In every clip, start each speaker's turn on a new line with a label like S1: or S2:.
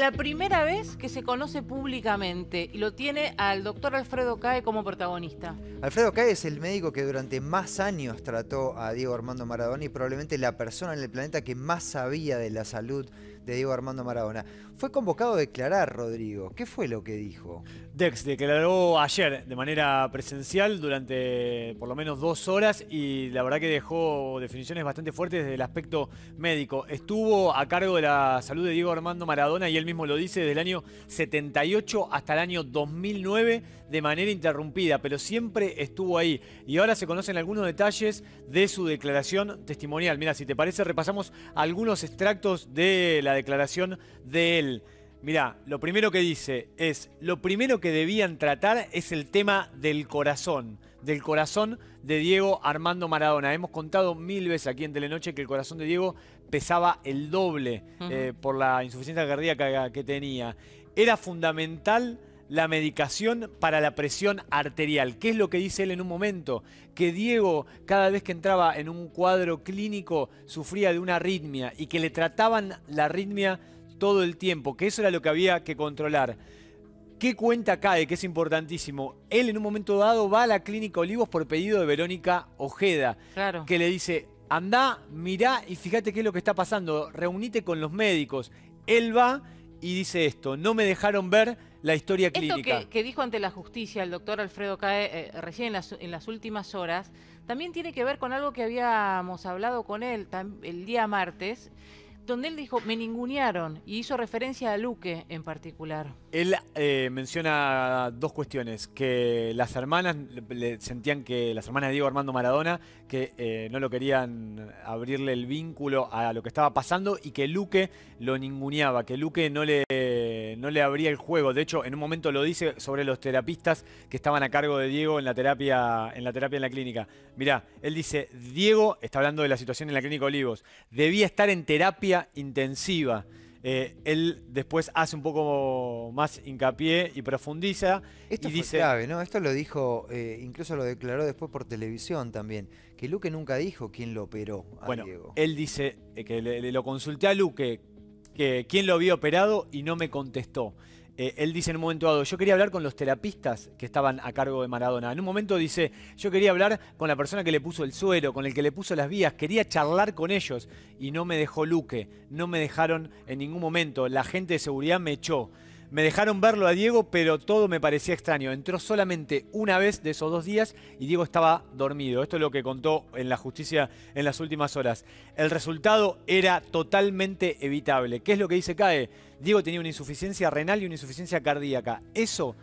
S1: la primera vez que se conoce públicamente y lo tiene al doctor Alfredo Cae como protagonista.
S2: Alfredo Cae es el médico que durante más años trató a Diego Armando Maradona y probablemente la persona en el planeta que más sabía de la salud de Diego Armando Maradona. Fue convocado a declarar, Rodrigo. ¿Qué fue lo que dijo?
S3: Dex declaró ayer de manera presencial durante por lo menos dos horas y la verdad que dejó definiciones bastante fuertes desde el aspecto médico. Estuvo a cargo de la salud de Diego Armando Maradona y él mismo lo dice desde el año 78 hasta el año 2009 de manera interrumpida, pero siempre estuvo ahí. Y ahora se conocen algunos detalles de su declaración testimonial. Mira, si te parece, repasamos algunos extractos de la declaración de él. Mirá, lo primero que dice es, lo primero que debían tratar es el tema del corazón, del corazón de Diego Armando Maradona. Hemos contado mil veces aquí en Telenoche que el corazón de Diego pesaba el doble eh, por la insuficiencia cardíaca que tenía. Era fundamental la medicación para la presión arterial. ¿Qué es lo que dice él en un momento? Que Diego, cada vez que entraba en un cuadro clínico, sufría de una arritmia y que le trataban la arritmia todo el tiempo, que eso era lo que había que controlar. ¿Qué cuenta cae? Que es importantísimo. Él en un momento dado va a la clínica Olivos por pedido de Verónica Ojeda, que le dice, anda, mirá y fíjate qué es lo que está pasando, reunite con los médicos. Él va y dice esto, no me dejaron ver la historia clínica. Esto
S1: que, dijo ante la justicia el doctor Alfredo Cae eh, eh, recién en las, últimas horas, también tiene que ver con algo que habíamos hablado con él el día martes, donde él dijo, me ningunearon, y hizo referencia a Luque en particular.
S3: Él eh, menciona dos cuestiones, que las hermanas le sentían que, las hermanas de Diego Armando Maradona, que no lo querían abrirle el vínculo a lo que estaba pasando y que Luque lo ninguneaba, que Luque no le no le abría el juego. De hecho, en un momento lo dice sobre los terapistas que estaban a cargo de Diego en la terapia en la, terapia en la clínica. Mirá, él dice, Diego, está hablando de la situación en la clínica Olivos, debía estar en terapia intensiva. Eh, él después hace un poco más hincapié y profundiza. Esto es clave, ¿no? Esto lo
S2: dijo, eh, incluso lo declaró después por televisión también, que Luque nunca dijo quién lo operó
S3: a bueno, Él dice eh, que le lo consulté a Luque que quién lo había operado y no me contestó. Eh, él dice en un momento dado, yo quería hablar con los terapistas que estaban a cargo de Maradona. En un momento dice, yo quería hablar con la persona que le puso el suero, con el que le puso las vías, quería charlar con ellos y no me dejó Luque, no me dejaron en ningún momento, la gente de seguridad me echó. Me dejaron verlo a Diego, pero todo me parecía extraño. Entró solamente una vez de esos dos días y Diego estaba dormido. Esto es lo que contó en la justicia en las últimas horas. El resultado era totalmente evitable. ¿Qué es lo que dice CAE? Diego tenía una insuficiencia renal y una insuficiencia cardíaca. Eso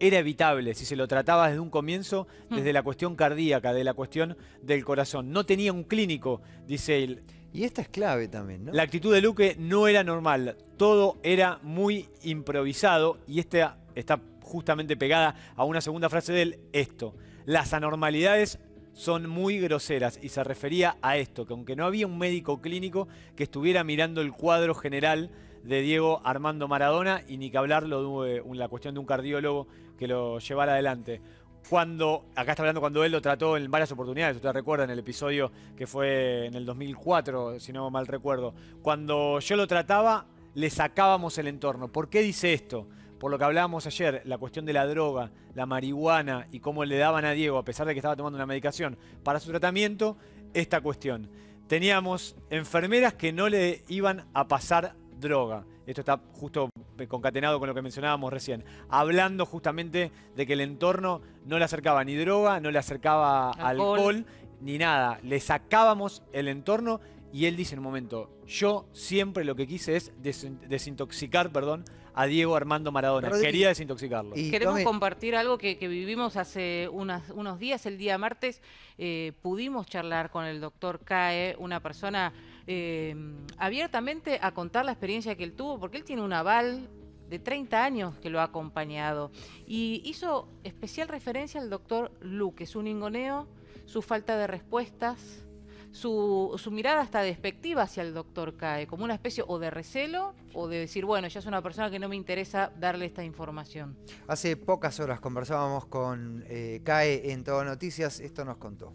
S3: era evitable si se lo trataba desde un comienzo, mm. desde la cuestión cardíaca, de la cuestión del corazón. No tenía un clínico, dice él. Y esta es clave también, ¿no? La actitud de Luque no era normal, todo era muy improvisado y esta está justamente pegada a una segunda frase de él, esto. Las anormalidades son muy groseras y se refería a esto, que aunque no había un médico clínico que estuviera mirando el cuadro general de Diego Armando Maradona y ni que hablarlo de eh, la cuestión de un cardiólogo que lo llevara adelante cuando, acá está hablando cuando él lo trató en varias oportunidades, usted recuerda en el episodio que fue en el 2004, si no mal recuerdo, cuando yo lo trataba, le sacábamos el entorno. ¿Por qué dice esto? Por lo que hablábamos ayer, la cuestión de la droga, la marihuana y cómo le daban a Diego, a pesar de que estaba tomando una medicación para su tratamiento, esta cuestión. Teníamos enfermeras que no le iban a pasar droga. Esto está justo concatenado con lo que mencionábamos recién, hablando justamente de que el entorno no le acercaba ni droga, no le acercaba alcohol, ni nada. Le sacábamos el entorno y él dice en un momento, yo siempre lo que quise es desintoxicar, perdón, a Diego Armando Maradona. Quería desintoxicarlo. Y Queremos
S1: compartir algo que, vivimos hace unos días, el día martes, eh, pudimos charlar con el doctor CAE, una persona eh, abiertamente a contar la experiencia que él tuvo, porque él tiene un aval de 30 años que lo ha acompañado. Y hizo especial referencia al doctor Luque, su ningoneo, su falta de respuestas, su, mirada hasta despectiva hacia el doctor Cae, como una especie o de recelo o de decir, bueno, ya es una persona que no me interesa darle esta información.
S2: Hace pocas horas conversábamos con eh, Cae en Todo Noticias, esto nos contó.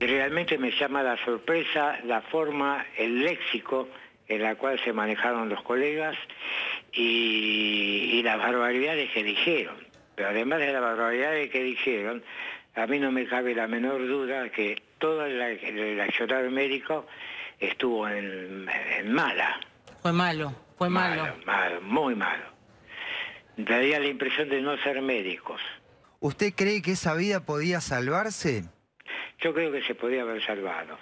S2: Realmente me llama la sorpresa la forma, el léxico en la cual se manejaron los colegas y, las barbaridades que dijeron. Pero además de las barbaridades que dijeron, a mí no me cabe la menor duda que todo el, accionar médico estuvo en, mala.
S1: Fue malo, fue malo. Malo,
S2: malo muy malo. Daría la impresión de no ser médicos. ¿Usted cree que esa vida podía salvarse? Yo creo que se podía haber salvado.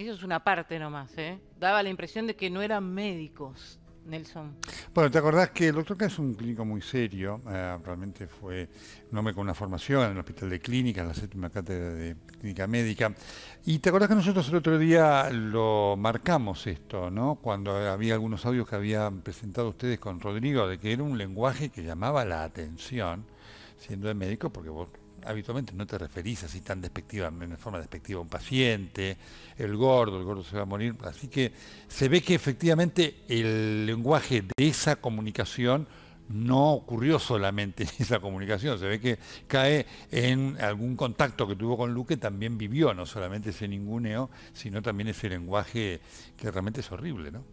S1: Eso es una parte nomás, ¿eh? Daba la impresión de que no eran médicos, Nelson.
S4: Bueno, te acordás que el doctor K es un clínico muy serio, eh, realmente fue un hombre con una formación en el Hospital de Clínicas, la séptima cátedra de Clínica Médica. Y te acordás que nosotros el otro día lo marcamos esto, ¿no? Cuando había algunos audios que habían presentado ustedes con Rodrigo, de que era un lenguaje que llamaba la atención, siendo de médico, porque vos habitualmente no te referís así tan despectiva, en forma despectiva un paciente, el gordo, el gordo se va a morir. Así que se ve que efectivamente el lenguaje de esa comunicación no ocurrió solamente en esa comunicación, se ve que cae en algún contacto que tuvo con Luque, también vivió no solamente ese ninguneo, sino también ese lenguaje que realmente es horrible, ¿no?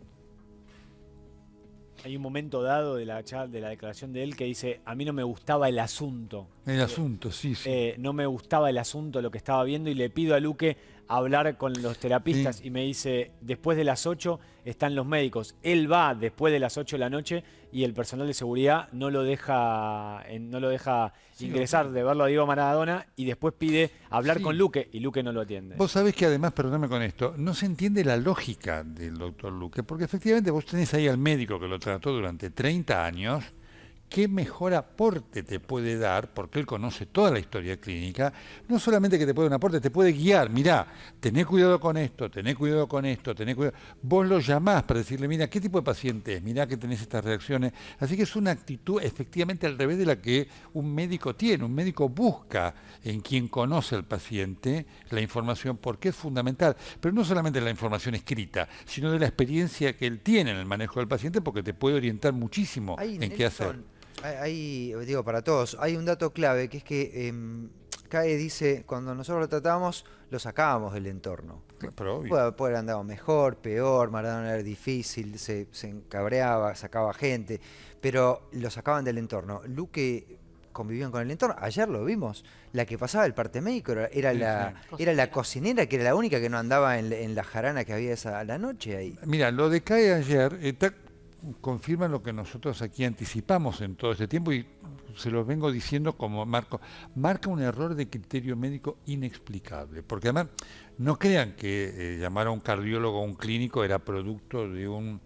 S3: Hay un momento dado de la, de la declaración de él que dice, a mí no me gustaba el asunto. El asunto, sí, sí. Eh, no me gustaba el asunto, lo que estaba viendo, y le pido a Luque hablar con los terapistas y me dice, después de las 8 están los médicos. Él va después de las 8 de la noche y el personal de seguridad no lo deja, no lo deja ingresar de verlo a Diego Maradona y después pide hablar con Luque y Luque no lo atiende.
S4: Vos sabés que además, perdóname con esto, no se entiende la lógica del doctor Luque, porque efectivamente vos tenés ahí al médico que lo trató durante 30 años qué mejor aporte te puede dar, porque él conoce toda la historia clínica, no solamente que te puede dar un aporte, te puede guiar, mirá, tené cuidado con esto, tené cuidado con esto, tené cuidado. Vos lo llamás para decirle, mira, ¿qué tipo de paciente es? Mirá que tenés estas reacciones. Así que es una actitud efectivamente al revés de la que un médico tiene. Un médico busca en quien conoce al paciente la información, porque es fundamental. Pero no solamente la información escrita, sino de la experiencia que él tiene en el manejo del paciente, porque te puede orientar muchísimo en qué hacer
S2: hay, digo, para todos, hay un dato clave que es que CAE em, dice, cuando nosotros lo tratamos, lo sacábamos del entorno. Puede, haber andado mejor, peor, Maradona era difícil, se, encabreaba, sacaba gente, pero lo sacaban del entorno. Luque convivían con el entorno. Ayer lo vimos. La que pasaba el parte médico era, la, era la cocinera, que era la única que no andaba en, la jarana que había esa, la noche ahí.
S4: Mira, lo de CAE ayer, está eh, confirma lo que nosotros aquí anticipamos en todo este tiempo y se los vengo diciendo como marco, marca un error de criterio médico inexplicable, porque además no crean que eh, llamar a un cardiólogo o un clínico era producto de un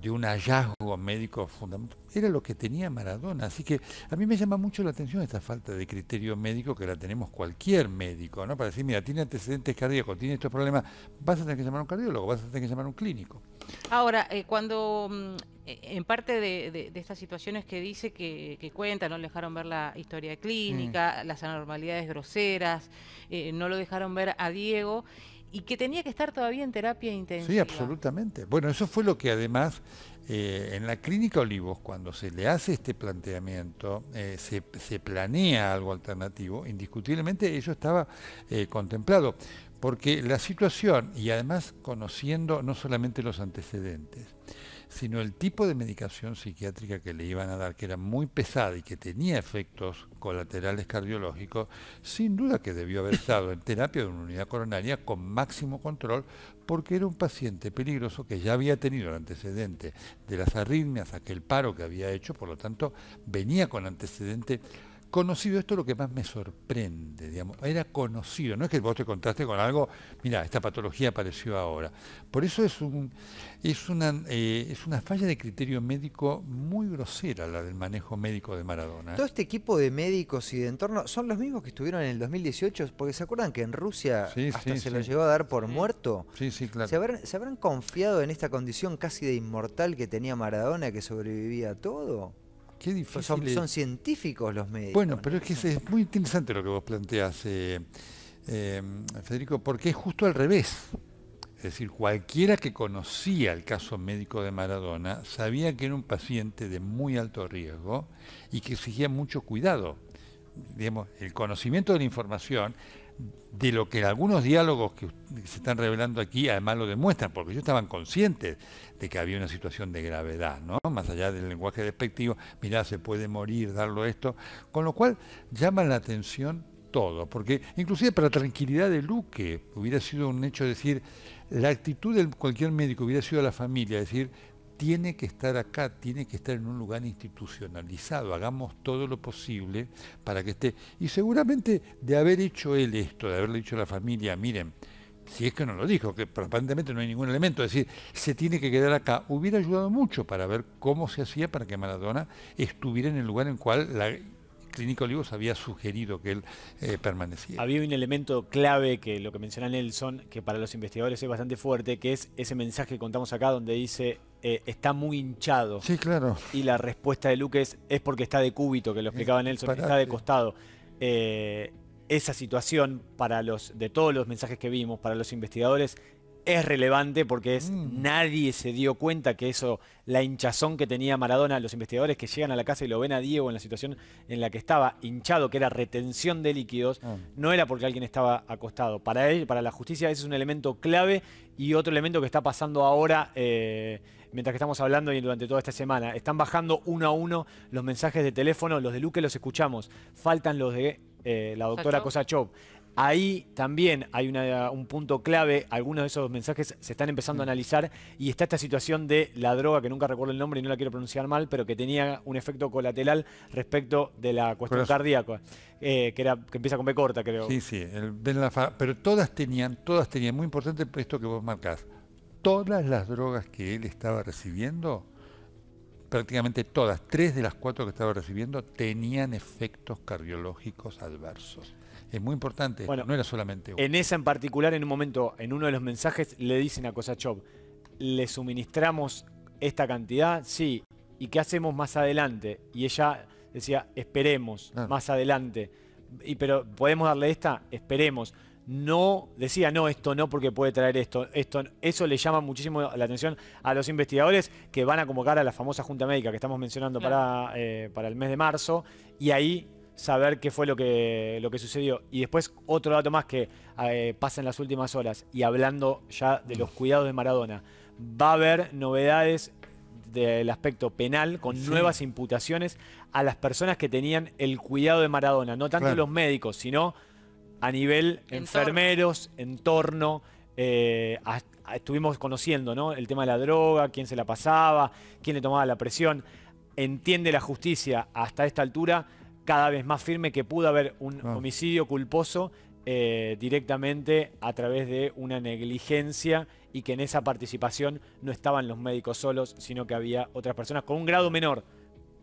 S4: de un hallazgo médico fundamental, era lo que tenía Maradona. Así que a mí me llama mucho la atención esta falta de criterio médico que la tenemos cualquier médico, ¿no? Para decir, mira, tiene antecedentes cardíacos, tiene estos problemas, vas a tener que llamar a un cardiólogo, vas a tener que llamar a un clínico.
S1: Ahora, eh, cuando mm, e, en parte de, estas situaciones que dice que, que, cuenta, no le dejaron ver la historia clínica, las anormalidades groseras, eh, no lo dejaron ver a Diego, y que tenía que estar todavía en terapia intensiva. Sí,
S4: absolutamente. Bueno, eso fue lo que además eh, en la clínica Olivos, cuando se le hace este planteamiento, eh, se, planea algo alternativo, indiscutiblemente ello estaba eh, contemplado, porque la situación, y además conociendo no solamente los antecedentes, sino el tipo de medicación psiquiátrica que le iban a dar, que era muy pesada y que tenía efectos colaterales cardiológicos, sin duda que debió haber estado en terapia de una unidad coronaria con máximo control, porque era un paciente peligroso que ya había tenido el antecedente de las arritmias, aquel paro que había hecho, por lo tanto venía con antecedente Conocido, esto lo que más me sorprende, digamos, era conocido, no es que vos te contaste con algo, mira, esta patología apareció ahora. Por eso es, un, es, una, eh, es una falla de criterio médico muy grosera la del manejo médico de Maradona. ¿eh? Todo este
S2: equipo de médicos y de entorno son los mismos que estuvieron en el 2018, porque se acuerdan que en Rusia hasta se lo llegó a dar por muerto. ¿Se habrán, ¿Se habrán confiado en esta condición casi de inmortal que tenía Maradona, que sobrevivía a todo? son, científicos los médicos. Bueno,
S4: pero es que es, muy interesante lo que vos planteas eh, eh, Federico, porque es justo al revés. Es decir, cualquiera que conocía el caso médico de Maradona sabía que era un paciente de muy alto riesgo y que exigía mucho cuidado. Digamos, el conocimiento de la información de lo que algunos diálogos que se están revelando aquí además lo demuestran, porque ellos estaban conscientes de que había una situación de gravedad, ¿no? Más allá del lenguaje despectivo, mirá, se puede morir, darlo esto, con lo cual llama la atención todo, porque inclusive para la tranquilidad de Luque hubiera sido un hecho decir, la actitud de cualquier médico hubiera sido la familia, decir, tiene que estar acá, tiene que estar en un lugar institucionalizado. Hagamos todo lo posible para que esté. Y seguramente de haber hecho él esto, de haberle dicho a la familia, miren, si es que no lo dijo, que aparentemente no hay ningún elemento, es decir, se tiene que quedar acá, hubiera ayudado mucho para ver cómo se hacía para que Maradona estuviera en el lugar en cual la Clínica Olivos había sugerido que él eh, permaneciera.
S3: Había un elemento clave que lo que menciona Nelson, que para los investigadores es bastante fuerte, que es ese mensaje que contamos acá donde dice eh, está muy hinchado. Sí, claro. Y la respuesta de Luque es, es porque está de cúbito, que lo explicaba Nelson, que está de costado. Eh, esa situación para los, de todos los mensajes que vimos, para los investigadores, es relevante porque es, mm. nadie se dio cuenta que eso, la hinchazón que tenía Maradona, los investigadores que llegan a la casa y lo ven a Diego en la situación en la que estaba hinchado, que era retención de líquidos, ah. no era porque alguien estaba acostado. Para él, para la justicia, ese es un elemento clave y otro elemento que está pasando ahora. Eh, mientras que estamos hablando y durante toda esta semana. Están bajando uno a uno los mensajes de teléfono, los de Luque los escuchamos, faltan los de eh, la doctora Kosachov. Ahí también hay un punto clave, algunos de esos mensajes se están empezando a mm. analizar y está esta situación de la droga, que nunca recuerdo el nombre y no la quiero pronunciar mal, pero que tenía un efecto colateral respecto de la cuestión cardíaca, eh, que, era, que empieza con B corta creo. Sí, sí,
S4: pero todas tenían, todas tenían, muy importante esto que vos marcás, todas las drogas que él estaba recibiendo, prácticamente todas, tres de las cuatro que estaba recibiendo, tenían efectos cardiológicos adversos. Es muy importante, bueno, no era solamente uno.
S3: En esa en particular, en un momento, en uno de los mensajes, le dicen a Kosachov, le suministramos esta cantidad, sí, ¿y qué hacemos más adelante? Y ella decía, esperemos, más adelante. Y, pero, ¿podemos darle esta? Esperemos no decía no, esto no porque puede traer esto, esto eso le llama muchísimo la atención a los investigadores que van a convocar a la famosa junta médica que estamos mencionando para, eh, para el mes de marzo y ahí saber qué fue lo que, lo que sucedió. Y después otro dato más que eh, pasa en las últimas horas y hablando ya de los cuidados de Maradona, va a haber novedades del aspecto penal con nuevas imputaciones a las personas que tenían el cuidado de Maradona, no tanto los médicos, sino a nivel enfermeros, entorno. Eh, estuvimos conociendo ¿no? el tema de la droga, quién se la pasaba, quién le tomaba la presión. Entiende la justicia hasta esta altura cada vez más firme que pudo haber un ah. homicidio culposo eh, directamente a través de una negligencia y que en esa participación no estaban los médicos solos, sino que había otras personas con un grado menor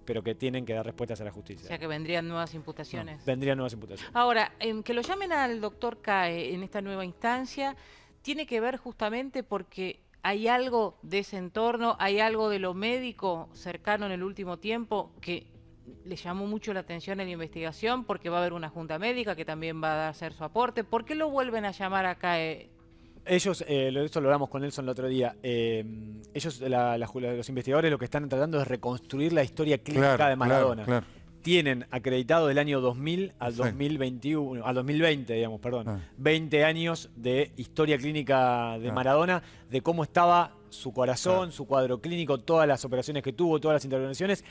S3: pero que tienen que dar respuestas a la justicia. O sea
S1: que vendrían nuevas imputaciones.
S3: vendrían nuevas imputaciones.
S1: Ahora, en em, que lo llamen al doctor CAE en esta nueva instancia, tiene que ver justamente porque hay algo de ese entorno, hay algo de lo médico cercano en el último tiempo que le llamó mucho la atención en la investigación porque va a haber una junta médica que también va a hacer su aporte. ¿Por qué lo vuelven a llamar a CAE
S3: ellos, eh, eso lo hablamos con Nelson el otro día, eh, ellos, la, los investigadores, lo que están tratando es reconstruir la historia clínica de Maradona. Tienen acreditado del año 2000 al 2021, al 2020, digamos, perdón, 20 ah. años de historia clínica de ah. Maradona, de cómo estaba su corazón, su cuadro clínico, todas las operaciones que tuvo, todas las intervenciones,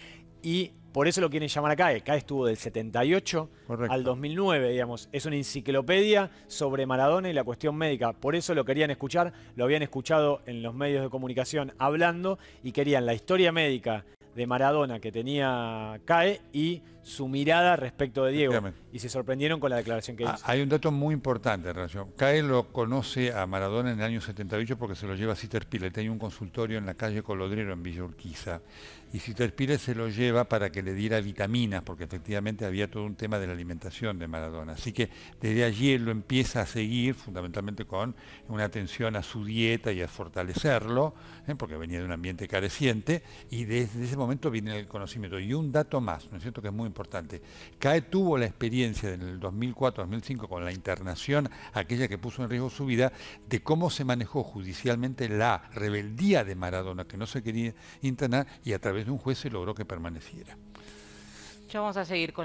S3: y por eso lo quieren llamar a CAE, CAE estuvo del 78 al 2009, digamos. Es una enciclopedia sobre Maradona y la cuestión médica. Por eso lo querían escuchar, lo habían escuchado en los medios de comunicación hablando y querían la historia médica de Maradona que tenía CAE y su mirada respecto de Diego. Y se sorprendieron con la declaración que ah, hizo. Hay un dato
S4: muy importante en relación. CAE lo conoce a Maradona en el año 78 porque se lo lleva a Citer tenía un consultorio en la calle Colodrero en Villa Urquiza. Y Citer se lo lleva para que le diera vitaminas porque efectivamente había todo un tema de la alimentación de Maradona. Así que desde allí él lo empieza a seguir fundamentalmente con una atención a su dieta y a fortalecerlo ¿eh? porque venía de un ambiente careciente. Y desde ese momento viene el conocimiento. Y un dato más, ¿no es cierto? Que es muy importante. CAE tuvo la experiencia en el 2004-2005 con la internación, aquella que puso en riesgo su vida, de cómo se manejó judicialmente la rebeldía de Maradona, que no se quería internar y a través de un juez se logró que permaneciera.
S1: Ya vamos a seguir con